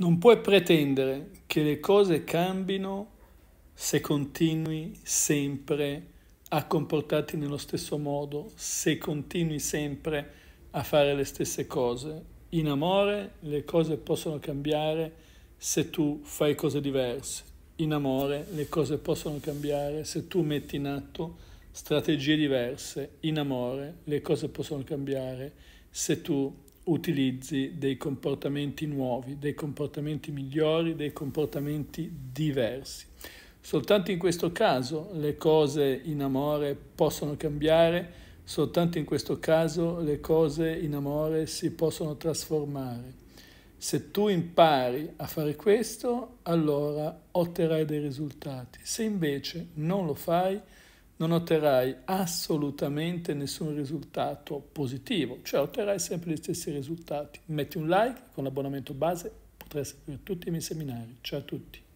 Non puoi pretendere che le cose cambino se continui sempre a comportarti nello stesso modo, se continui sempre a fare le stesse cose. In amore le cose possono cambiare se tu fai cose diverse. In amore le cose possono cambiare se tu metti in atto strategie diverse. In amore le cose possono cambiare se tu utilizzi dei comportamenti nuovi, dei comportamenti migliori, dei comportamenti diversi. Soltanto in questo caso le cose in amore possono cambiare, soltanto in questo caso le cose in amore si possono trasformare. Se tu impari a fare questo, allora otterrai dei risultati. Se invece non lo fai, non otterrai assolutamente nessun risultato positivo, cioè otterrai sempre gli stessi risultati. Metti un like con l'abbonamento base, potrai seguire tutti i miei seminari. Ciao a tutti.